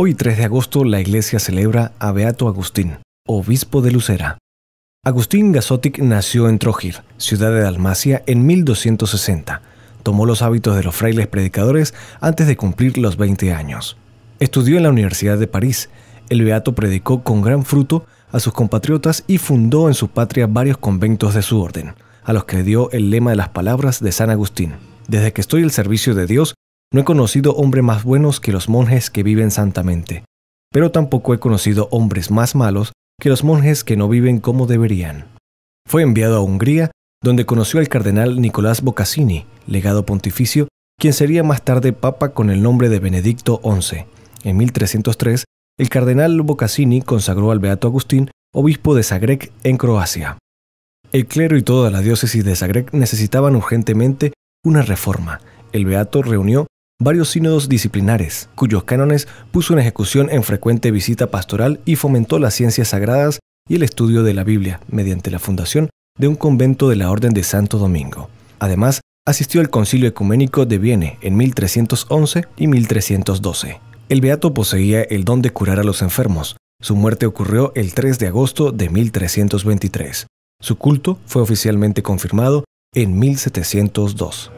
Hoy 3 de agosto la iglesia celebra a Beato Agustín, obispo de Lucera. Agustín Gazotic nació en Trojir, ciudad de Dalmacia, en 1260. Tomó los hábitos de los frailes predicadores antes de cumplir los 20 años. Estudió en la Universidad de París. El Beato predicó con gran fruto a sus compatriotas y fundó en su patria varios conventos de su orden, a los que dio el lema de las palabras de San Agustín. Desde que estoy al servicio de Dios, no he conocido hombres más buenos que los monjes que viven santamente, pero tampoco he conocido hombres más malos que los monjes que no viven como deberían. Fue enviado a Hungría, donde conoció al cardenal Nicolás Boccassini, legado pontificio, quien sería más tarde papa con el nombre de Benedicto XI. En 1303, el cardenal Boccassini consagró al Beato Agustín obispo de Zagreb en Croacia. El clero y toda la diócesis de Zagreb necesitaban urgentemente una reforma. El Beato reunió varios sínodos disciplinares, cuyos cánones puso en ejecución en frecuente visita pastoral y fomentó las ciencias sagradas y el estudio de la Biblia mediante la fundación de un convento de la Orden de Santo Domingo. Además, asistió al Concilio Ecuménico de Viene en 1311 y 1312. El beato poseía el don de curar a los enfermos. Su muerte ocurrió el 3 de agosto de 1323. Su culto fue oficialmente confirmado en 1702.